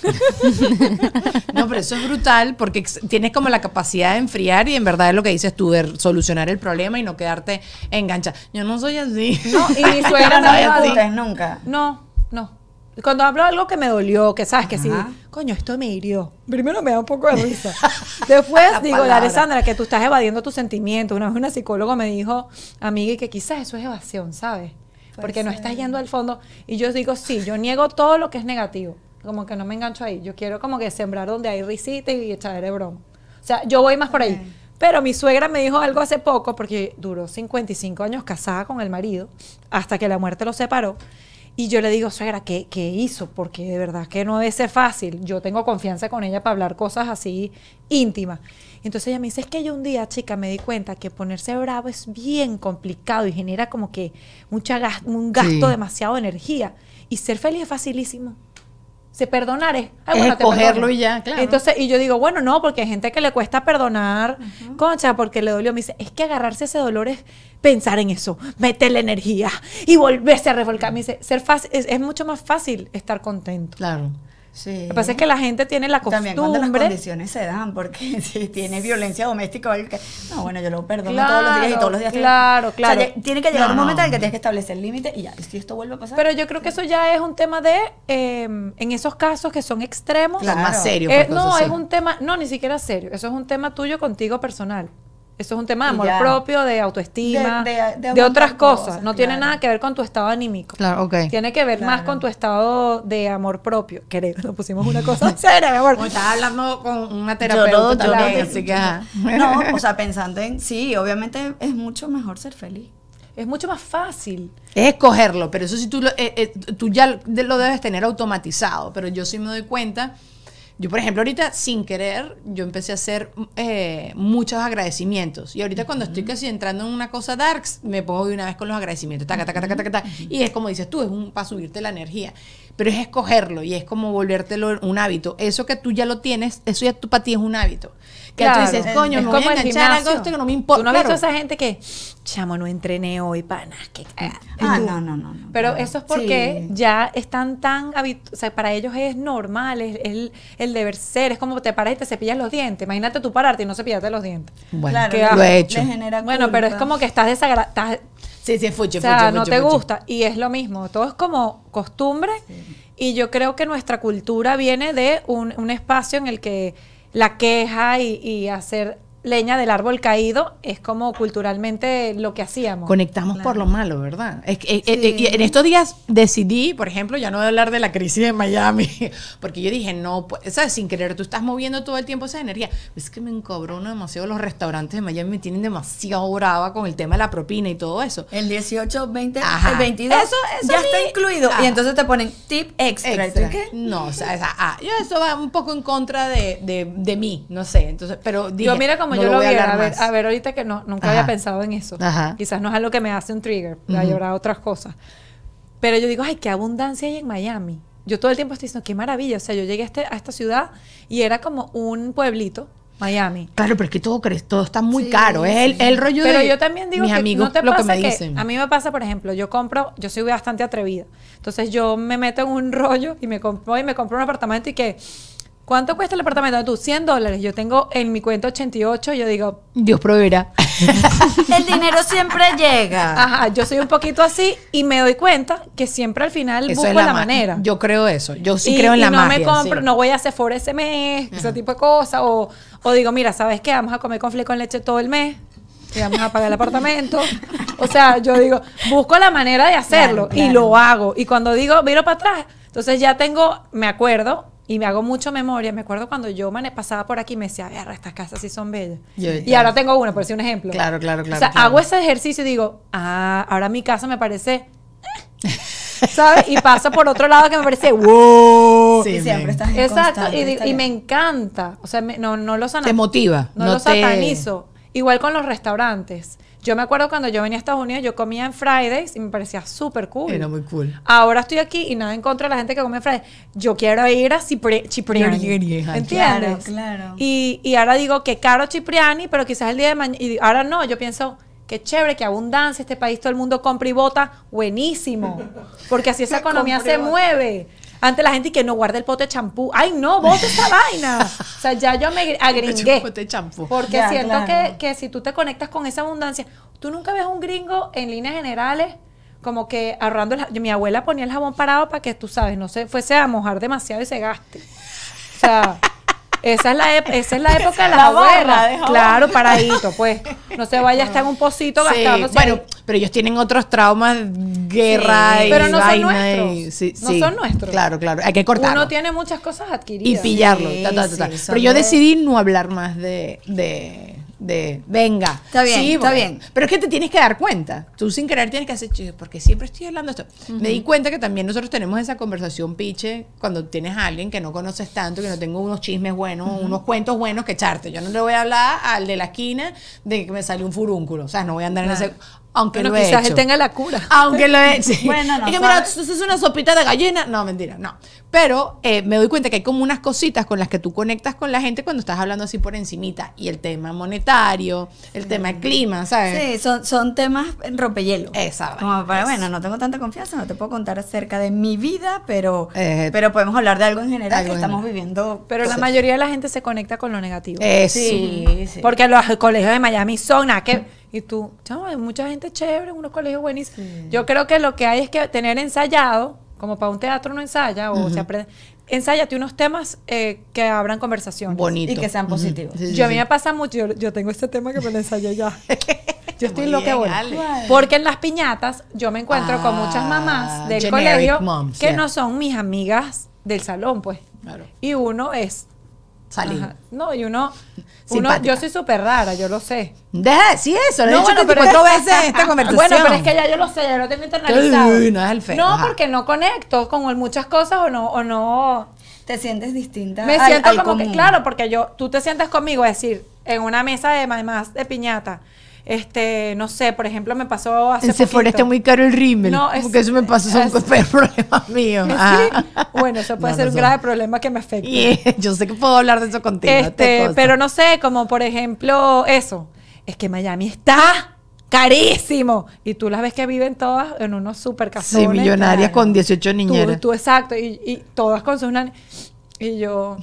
(laughs) no, pero eso es brutal porque tienes como la capacidad de enfriar y en verdad es lo que dices tú, de solucionar el problema y no quedarte engancha. Yo no soy así. No, y mi (laughs) suegra no, no, nunca. No, no. Cuando hablo de algo que me dolió, que sabes que sí, coño, esto me hirió. Primero me da un poco de risa. (laughs) Después la Alessandra, que tú estás evadiendo tus sentimientos. Una vez una psicóloga me dijo, amiga, que quizás eso es evasión, ¿sabes? Porque no estás yendo al fondo. Y yo digo, sí, yo niego todo lo que es negativo. Como que no me engancho ahí. Yo quiero como que sembrar donde hay risita y echar broma. O sea, yo voy más por ahí. Pero mi suegra me dijo algo hace poco, porque duró 55 años casada con el marido, hasta que la muerte lo separó. Y yo le digo, suegra, ¿qué, ¿qué hizo? Porque de verdad que no debe ser fácil. Yo tengo confianza con ella para hablar cosas así íntimas. Entonces ella me dice, es que yo un día, chica, me di cuenta que ponerse bravo es bien complicado y genera como que mucha un gasto demasiado de energía. Y ser feliz es facilísimo se perdonar es, y ya, claro. Entonces, y yo digo, bueno, no, porque hay gente que le cuesta perdonar, concha, porque le dolió. Me dice, es que agarrarse ese dolor es pensar en eso, la energía y volverse a revolcar. Me dice, ser fácil, es mucho más fácil estar contento. Claro. Sí. Lo que pasa es que la gente tiene la costumbre. También las condiciones se dan, porque (laughs) si tiene violencia doméstica, no, bueno, yo lo perdono todos los días y todos los días. Claro, claro. tiene que llegar un momento en el que tienes que establecer el límite y ya, si esto vuelve a pasar. Pero yo creo que eso ya es un tema de, eh, en esos casos que son extremos. más serio. Eh, no, es un tema, no, ni siquiera serio. Eso es un tema tuyo contigo personal. Eso es un tema de amor propio, de autoestima, de, otras cosas. No tiene nada que ver con tu estado anímico. Claro, okay. Tiene que ver más con tu estado de amor propio. Querer, nos pusimos una cosa (laughs) Como estaba hablando con una terapeuta no, o sea, pensando en... Sí, obviamente es mucho mejor ser feliz. Es mucho más fácil. Es escogerlo, pero eso sí tú, eh, eh, tú ya lo debes tener automatizado. Pero yo sí me doy cuenta yo, por ejemplo, ahorita sin querer, yo empecé a hacer eh, muchos agradecimientos. Y ahorita cuando estoy casi entrando en una cosa darks, me pongo de una vez con los agradecimientos. Y es como dices tú, es un para subirte la energía pero es escogerlo y es como volvértelo un hábito. Eso que tú ya lo tienes, eso ya para ti es un hábito. Que tú dices, coño, que no me importa. Tú no has visto a esa gente que, chamo, no entrené hoy para nada. Que, ah, eh, no, no, no, no, Pero eso es porque ya están tan habituados, o sea, para ellos es normal, es, el, deber ser, es como te paras y te cepillas los dientes. Imagínate tú pararte y no cepillarte los dientes. Bueno, claro, lo he hecho. Bueno, pero es como que estás desagradable Sí, O no te gusta. Y es lo mismo. Todo es como costumbre. Y yo creo que nuestra cultura viene de un, espacio en el que la queja y hacer leña del árbol caído es como culturalmente lo que hacíamos. Conectamos por lo malo, ¿verdad? Es, que eh, eh, en estos días decidí, por ejemplo, ya no voy a hablar de la crisis de Miami, (laughs) porque yo dije, no, ¿sabes? sin querer, tú estás moviendo todo el tiempo esa energía. Es que me encobró uno demasiado, los restaurantes de Miami me tienen demasiado brava con el tema de la propina y todo eso. El 18, 20, el 22, eso, ya está incluido. Y entonces te ponen tip extra. ¿Qué? No, o sea, ah, eso va un poco en contra de, de, mí, no sé. Entonces, pero digo, mira yo lo, voy a ver, A ver, ahorita que no, nunca había pensado en eso. Quizás no es algo que me hace un trigger, uh ha hay otras cosas. Pero yo digo, ay, qué abundancia hay en Miami. Yo todo el tiempo estoy diciendo, qué maravilla. O sea, yo llegué a, este, a esta ciudad y era como un pueblito, Miami. Claro, pero es que todo, todo está muy caro. Es el, el, rollo pero de. Pero yo también digo mis amigos, lo que, me dicen. a mí me pasa, por ejemplo, yo compro, yo soy bastante atrevida. Entonces yo me meto en un (laughs) rollo y me compro y me compro un apartamento y que ¿Cuánto cuesta el apartamento? Tú, 100 dólares. Yo tengo en mi cuenta 88. Yo digo, Dios proveerá. (laughs) el dinero siempre llega. Ajá, yo soy un poquito así y me doy cuenta que siempre al final busco la, manera. Yo creo eso. Yo sí creo en la magia. Y No me compro, no voy a hacer for ese mes, ese tipo de cosas. O, digo, mira, ¿sabes qué? Vamos a comer conflicto con leche todo el mes y vamos a pagar el apartamento. O sea, yo digo, busco la manera de hacerlo y lo hago. Y cuando digo, miro para atrás, entonces ya tengo, me acuerdo, y me hago mucho memoria. Me acuerdo cuando yo pasaba por aquí y me decía, estas casas sí son bellas. y ahora tengo una, por decir un ejemplo. Claro, claro, claro. O sea, hago ese ejercicio y digo, ah, ahora mi casa me parece. Eh", ¿Sabes? Y paso por otro lado que me parece, wow. Sí, y siempre estás Exacto. Y, me encanta. O sea, no, no lo satanizo. Te motiva. No, lo satanizo. Igual con los restaurantes. Yo me acuerdo cuando yo venía a Estados Unidos, yo comía en Fridays y me parecía súper cool. Era muy cool. Ahora estoy aquí y nada en contra de la gente que come en Fridays. Yo quiero ir a Cipriani. ¿Entiendes? Claro, claro. Y, ahora digo que caro Cipriani, pero quizás el día de mañana. Y ahora no, yo pienso, qué chévere, qué abundancia, este país todo el mundo compra y vota, buenísimo, porque así esa (laughs) economía se mueve. Ante la gente que no guarda el pote de champú. Ay, no, vos esa (laughs) vaina. O sea, ya yo me agringué. Porque es siento que, si tú te conectas con esa abundancia, tú nunca ves un gringo en líneas generales como que ahorrando mi abuela ponía el jabón parado para que tú sabes, no se fuese a mojar demasiado y se gaste. O sea, esa es la, esa es la (laughs) época de la guerra Claro, paradito, pues. (laughs) No se vaya a estar en un pocito gastando. Bueno, pero ellos tienen otros traumas, guerra y Pero no son nuestros. no son nuestros. Claro, claro. Hay que cortar. Uno tiene muchas cosas adquiridas. Y pillarlo. pero yo decidí no hablar más de de venga. Está bien, está bien. Pero es que te tienes que dar cuenta. Tú sin querer tienes que hacer, porque siempre estoy hablando esto. Me di cuenta que también nosotros tenemos esa conversación piche cuando tienes a alguien que no conoces tanto, que no tengo unos chismes buenos, unos cuentos buenos que echarte. Yo no le voy a hablar al de la esquina de que me sale un furúnculo. O sea, no voy a andar en ese... Aunque no quizás tenga la cura. Aunque lo he (laughs) bueno, no, es que mira, tú es una sopita de gallina. No, mentira, no. Pero eh, me doy cuenta que hay como unas cositas con las que tú conectas con la gente cuando estás hablando así por encimita. Y el tema monetario, el tema tema clima, ¿sabes? Sí, son, temas en rompehielo. Exacto. para, bueno, no tengo tanta confianza, no te puedo contar acerca de mi vida, pero, eh, pero podemos hablar de algo en general que estamos viviendo. Pero la mayoría de la gente se conecta con lo negativo. Eh, sí, sí. Porque los colegios de Miami son a que y tú, chamo, hay mucha gente chévere, en unos colegios buenísimos. Yo creo que lo que hay es que tener ensayado, como para un teatro no ensaya, o se aprende, ensayate unos temas eh, que abran conversación. Y que sean positivos. yo a mí me pasa mucho, yo, tengo este tema que me lo ensayé ya. yo estoy loca voy. Porque en las piñatas yo me encuentro con ah, muchas mamás del colegio que no son mis amigas del salón, pues. Y uno es no, y uno, uno yo soy súper rara, yo lo sé. Deja de decir eso, lo he dicho bueno, veces en esta conversación. (laughs) Bueno, pero es que ya yo lo sé, ya lo tengo internalizado. Uy, no es el feo. No, porque no conecto con muchas cosas o no, o no. Te sientes distinta. Me siento como que, claro, porque yo, tú te sientes conmigo, es decir, en una mesa de más de piñata. Este, no sé, por ejemplo, me pasó hace En Sephora está muy caro el rímel. No, es, porque eso me pasó, son problemas míos. ¿Sí? Ah. Bueno, eso puede ser un grave problema que me afecte. (laughs) yo sé que puedo hablar de eso contigo. Este, pero no sé, como por ejemplo, eso. Es que Miami está carísimo. Y tú las ves que viven todas en unos super casones. Sí, millonarias con 18 niñeras. Tú, tú exacto, y, y, todas con sus Y yo...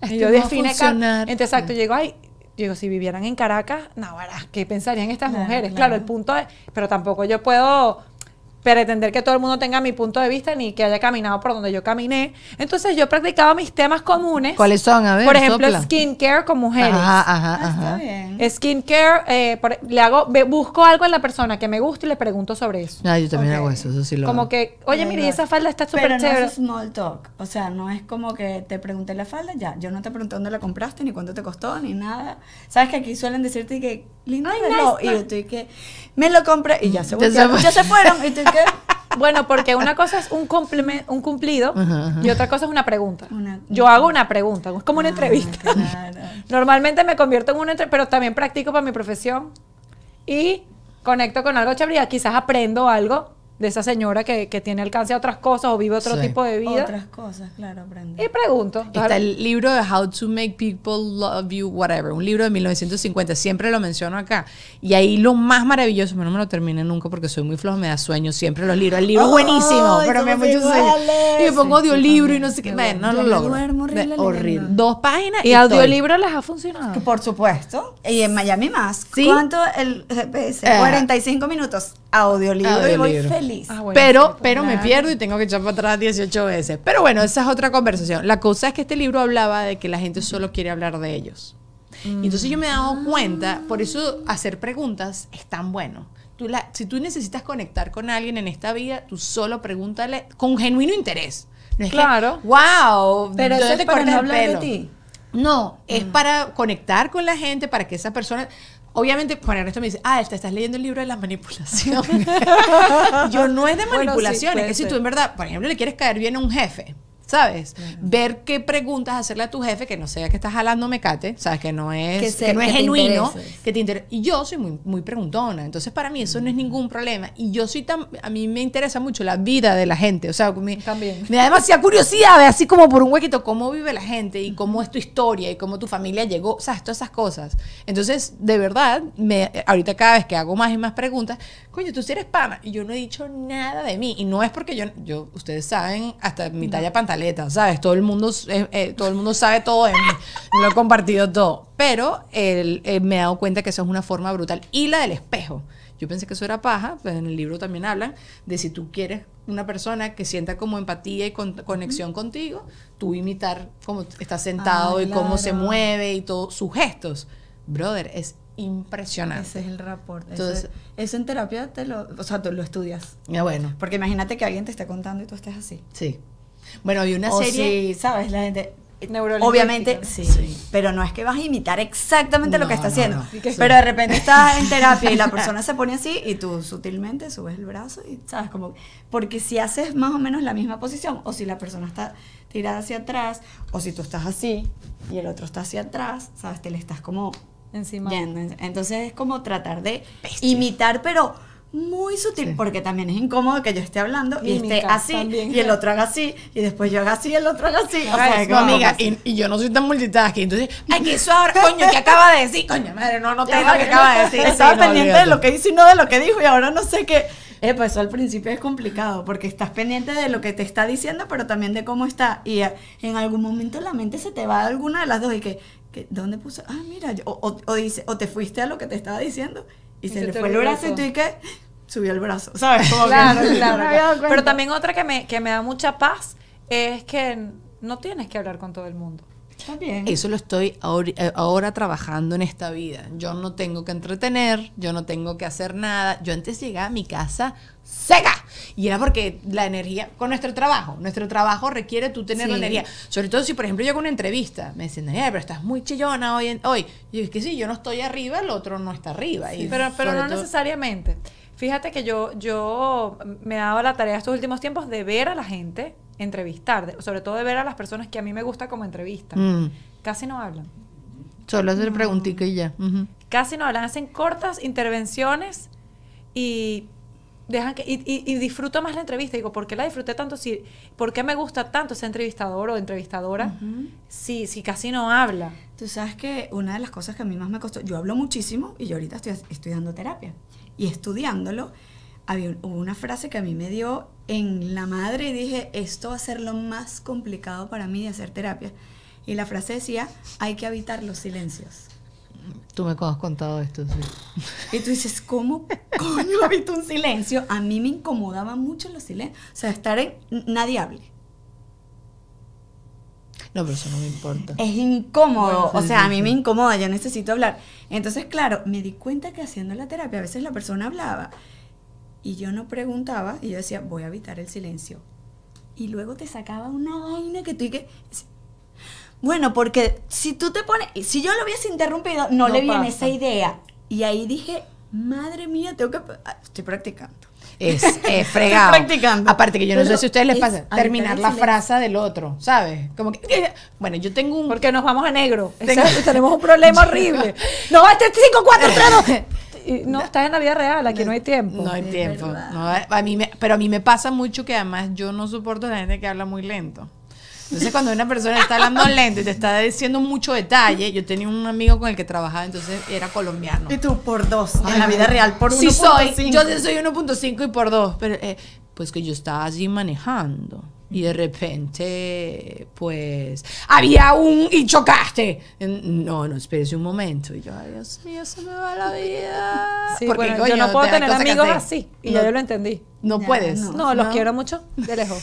(laughs) y yo define... Entonces, exacto, ah. llego, ahí. Yo digo, si vivieran en Caracas, navarra, ¿qué pensarían estas mujeres? claro, el punto es, pero tampoco yo puedo pretender que todo el mundo tenga mi punto de vista ni que haya caminado por donde yo caminé. Entonces yo practicaba mis temas comunes. ¿Cuáles son? A ver, por ejemplo, skin skincare con mujeres. Ajá, ajá, ah, ajá. Skincare, eh, le hago, busco algo en la persona que me gusta y le pregunto sobre eso. Ah, yo también hago eso, eso sí lo Como que, oye, mire, esa falda está súper chévere. Pero no es small talk, o sea, no es como que te pregunté la falda, ya, yo no te pregunté dónde la compraste, ni cuánto te costó, ni nada. Sabes que aquí suelen decirte que lindo Ay, y yo estoy que me lo compré, y ya se fueron ya se fueron, bueno, porque una cosa es un, un cumplido y otra cosa es una pregunta. yo hago una pregunta, es como una ah, entrevista. (laughs) Normalmente me convierto en una entrevista, pero también practico para mi profesión y conecto con algo chévere quizás aprendo algo de esa señora que, tiene alcance a otras cosas o vive otro tipo de vida. Otras cosas, claro, aprende. Y pregunto. Está el libro de How to Make People Love You, whatever, un libro de 1950, siempre lo menciono acá. Y ahí lo más maravilloso, pero no me lo terminé nunca porque soy muy flojo, me da sueño siempre lo libros. El libro es buenísimo, pero me mucho Y pongo audiolibro y no sé qué. no, lo logro. horrible, Dos páginas. ¿Y, audiolibro les ha funcionado? por supuesto. Y en Miami más. ¿Cuánto el 45 eh. minutos audiolibro. audiolibro. Y voy feliz Ah, pero pues pero me pierdo y tengo que echar para atrás 18 veces. Pero bueno, esa es otra conversación. La cosa es que este libro hablaba de que la gente solo quiere hablar de ellos. Y entonces yo me he dado mm. cuenta, por eso hacer preguntas es tan bueno. Tú si tú necesitas conectar con alguien en esta vida, tú solo pregúntale con genuino interés. claro. wow, pero eso te para no ti. No, es mm. para conectar con la gente, para que esa persona, Obviamente, Juan Ernesto me dice, ah, te este, estás leyendo el libro de las manipulaciones. (laughs) yo no es de manipulaciones, es que si tú en verdad, por ejemplo, le quieres caer bien a un jefe, ¿sabes? Ver qué preguntas hacerle a tu jefe que no sea que estás jalando mecate, ¿sabes? Que no es, que, no es genuino, que te interesa. Y yo soy muy, preguntona, entonces para mí eso no es ningún problema. Y yo soy tan, a mí me interesa mucho la vida de la gente, o sea, me, me da demasiada curiosidad, así como por un huequito, cómo vive la gente y cómo es tu historia y cómo tu familia llegó, o sea, Todas esas cosas. Entonces, de verdad, me, ahorita cada vez que hago más y más preguntas, coño, tú sí eres pana. Y yo no he dicho nada de mí. Y no es porque yo, yo ustedes saben, hasta mi talla pantalón ¿sabes? Todo el mundo, eh, eh, todo el mundo sabe todo de mí, lo he compartido todo, pero el, eh, me he dado cuenta que eso es una forma brutal. Y la del espejo. Yo pensé que eso era paja, pero pues en el libro también hablan de si tú quieres una persona que sienta como empatía y conexión contigo, tú imitar cómo está sentado y cómo se mueve y todos sus gestos. Brother, es impresionante. Ese es el reporte Entonces, eso, en terapia te lo, o sea, lo estudias. Ah, bueno. Porque imagínate que alguien te está contando y tú estés así. Sí. Bueno, hay una serie. Sí, sabes, la gente. Eh, Obviamente, sí, Pero no es que vas a imitar exactamente lo que está haciendo. pero de repente estás en terapia y la persona se pone así y tú sutilmente subes el brazo y sabes como. Porque si haces más o menos la misma posición, o si la persona está tirada hacia atrás, o si tú estás así y el otro está hacia atrás, sabes, te le estás como. Encima. Entonces es como tratar de imitar, pero muy sutil, porque también es incómodo que yo esté hablando y, esté así, y el otro haga así, y después yo haga así, y el otro haga así. O sea, no, amiga, y, yo no soy tan multitasking, entonces, ay, que eso ahora, (laughs) coño, ¿qué acaba de decir? Coño, madre, no, no te lo que acaba de decir. (laughs) Estaba pendiente de lo que hizo y no de lo que dijo, y ahora no sé qué. Eh, pues eso al principio es complicado, porque estás pendiente de lo que te está diciendo, pero también de cómo está. Y eh, en algún momento la mente se te va a alguna de las dos y que, que ¿dónde puso? Ah, mira, o, o, dice, o te fuiste a lo que te estaba diciendo y, se, le fue el brazo y que subió el brazo, ¿sabes? (laughs) Pero también otra que me, que me da mucha paz es que no tienes que hablar con todo el mundo. Eso lo estoy eh, ahora, trabajando en esta vida. Yo no tengo que entretener, yo no tengo que hacer nada. Yo antes llegaba a mi casa seca. Y era porque la energía, con nuestro trabajo, nuestro trabajo requiere tú tener la energía. Sobre todo si, por ejemplo, yo hago una entrevista, me dicen, pero estás muy chillona hoy. En, hoy. Y es que sí, yo no estoy arriba, el otro no está arriba. y pero pero no necesariamente. Fíjate que yo, yo me he dado la tarea estos últimos tiempos de ver a la gente entrevistar, sobre todo de ver a las personas que a mí me gusta como entrevista. Mm. Casi no hablan. Solo hacer mm. preguntica y ya. Casi no hablan, hacen cortas intervenciones y dejan que y, disfruto más la entrevista. Digo, ¿por qué la disfruté tanto? Si, ¿Por qué me gusta tanto ese entrevistador o entrevistadora si, si casi no habla? Tú sabes que una de las cosas que a mí más me costó, yo hablo muchísimo y yo ahorita estoy, estoy dando terapia y estudiándolo había hubo una frase que a mí me dio en la madre y dije, esto va a ser lo más complicado para mí de hacer terapia. Y la frase decía, hay que habitar los silencios. Tú me has contado esto, Y tú dices, ¿cómo coño habito un silencio? A mí me incomodaba mucho los silencios. O sea, estar en... Nadie hable. No, pero eso no me importa. Es incómodo, o sea, a mí me incomoda, yo necesito hablar. Entonces, claro, me di cuenta que haciendo la terapia a veces la persona hablaba y yo no preguntaba y yo decía, voy a evitar el silencio. Y luego te sacaba una vaina que tú y que... Bueno, porque si tú te pones, si yo lo hubiese interrumpido, no, le viene esa idea. Y ahí dije, madre mía, tengo que... Ah, estoy practicando. Es, (laughs) es fregado. Estoy practicando. Aparte que yo no sé si a ustedes les pasa terminar la frase del otro, ¿sabes? Como que, bueno, yo tengo un... Porque nos vamos a negro. (laughs) tenemos un problema (laughs) horrible. no, este 5, 4, 3, no, estás en la vida real, aquí no hay tiempo. No hay tiempo. pero a mí me pasa mucho que además yo no soporto a la gente que habla muy lento. Entonces, cuando una persona está hablando lento y te está diciendo mucho detalle, yo tenía un amigo con el que trabajaba, entonces era colombiano. Y tú por dos, en la vida real, por sí Sí, soy, yo soy 1.5 y por dos, pero eh, pues que yo estaba así manejando y de repente, pues, había un y chocaste. No, no, espérese un momento. Y yo, ay, Dios mío, se me va la vida. Sí, Porque, bueno, yo no puedo tener amigos así. Y yo lo entendí. No, puedes. No, los quiero mucho de lejos.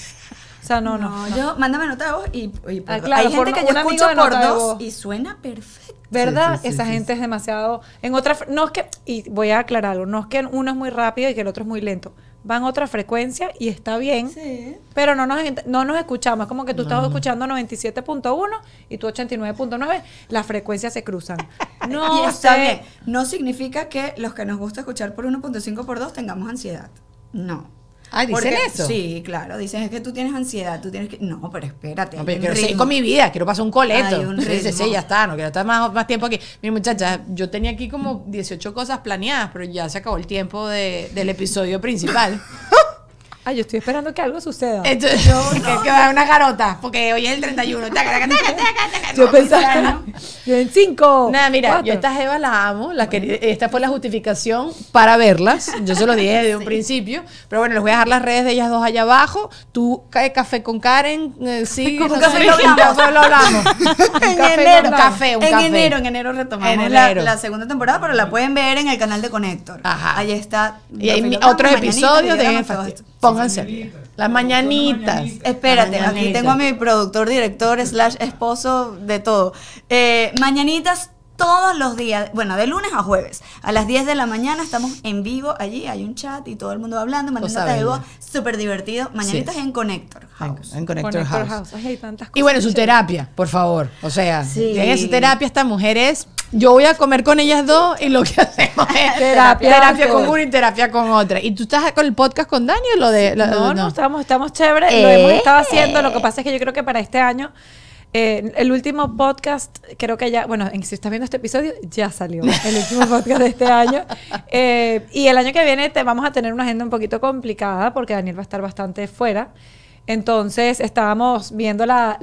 O sea, no, no. Yo, mándame nota y, ah, hay gente que yo escucho por dos y suena perfecto. ¿Verdad? Esa gente es demasiado. En otra. No es que. Y voy a aclararlo. No es que uno es muy rápido y que el otro es muy lento van a otra frecuencia y está bien, pero no nos, no nos escuchamos. Es como que tú estás escuchando 97.1 y tú 89.9, las frecuencias se cruzan. (laughs) No, No significa que los que nos gusta escuchar por 1.5 por 2 tengamos ansiedad. No. Ah, dicen eso. Sí, claro, dicen es que tú tienes ansiedad, tú tienes que. No, pero espérate. quiero con mi vida, quiero pasar un coleto. Dice, sí, ya está, no quiero estar más, más tiempo aquí. Mi muchacha, yo tenía aquí como 18 cosas planeadas, pero ya se acabó el tiempo de, del episodio principal. (laughs) Ay, yo estoy esperando que algo suceda. Entonces, yo, (laughs) que, va a una garota, porque hoy es el 31. (laughs) Taca, taca, yo pensaba, ¿no? en cinco. Nada, mira, yo esta Eva la amo. La esta fue la justificación para verlas. Yo se lo dije desde un (laughs) principio. Pero bueno, les voy a dejar las redes de ellas dos allá abajo. Tú, Café con Karen, eh, sí. Con café lo hablamos. Lo hablamos. en enero. Café, un en enero, en enero retomamos en la, la, segunda temporada, pero la pueden ver en el canal de Conector. Ajá. Ahí está. Y hay otros episodios de énfasis. Pónganse Las mañanitas. Espérate, aquí tengo a mi productor, director, slash esposo, de todo. Eh, mañanitas todos los días, bueno, de lunes a jueves, a las 10 de la mañana estamos en vivo allí, hay un chat y todo el mundo hablando, mañanitas de voz, súper divertido, mañanitas en Connector House. En, Connector, House. y bueno, su terapia, por favor, o sea, en su terapia, estas mujeres yo voy a comer con ellas dos y lo que (laughs) hacemos es terapia, con una y terapia con otra. ¿Y tú estás con el podcast con Daniel, lo de...? no, no, estamos, estamos chéveres, lo hemos estado haciendo, lo que pasa es que yo creo que para este año... Eh, el último podcast, creo que ya, bueno, si estás viendo este episodio, ya salió el último (laughs) podcast de este año. Eh, y el año que viene te, vamos a tener una agenda un poquito complicada porque Daniel va a estar bastante fuera. Entonces estábamos viendo la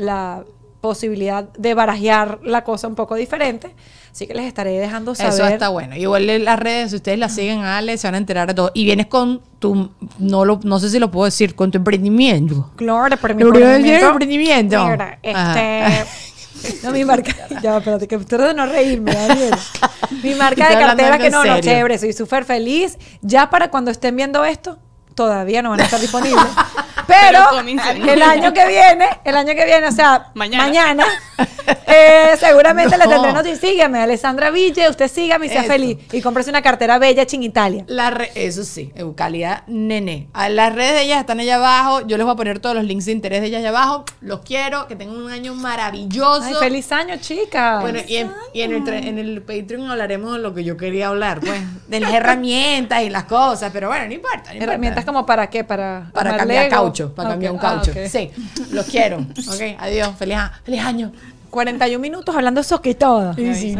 posibilidad de barajear la cosa un poco diferente. Así que les estaré dejando saber. Eso está bueno. Igual las redes, si ustedes las siguen, Ale, se van a enterar de todo. Y vienes con tu, no lo, no sé si lo puedo decir, con tu emprendimiento. Claro, pero mi emprendimiento. emprendimiento. Mira, este, no, mi marca, (laughs) ya, espérate, que usted no reírme, Daniel. Mi (laughs) marca de cartera, que no, no, chévere, soy súper feliz. Ya para cuando estén viendo esto, todavía no van a estar (laughs) disponibles. Pero, el año que viene, el año que viene, o sea, mañana, eh, seguramente no. le tendré Sígueme, Alessandra Ville, usted sígame y sea feliz. Y cómprese una cartera bella ching La eso sí, calidad nene. las redes de ellas están allá abajo. Yo les voy a poner todos los links de interés de ellas allá abajo. Los quiero, que tengan un año maravilloso. feliz año, chicas. Bueno, y, en, el, en, Patreon hablaremos de lo que yo quería hablar, pues, de las (laughs) herramientas y las cosas, pero bueno, No importa. Herramientas como para qué? Para, para cambiar caucho. Para cambiar un caucho. Ah, sí, los quiero. Ok, adiós. Feliz, feliz año. 41 minutos hablando eso que todo. Sí,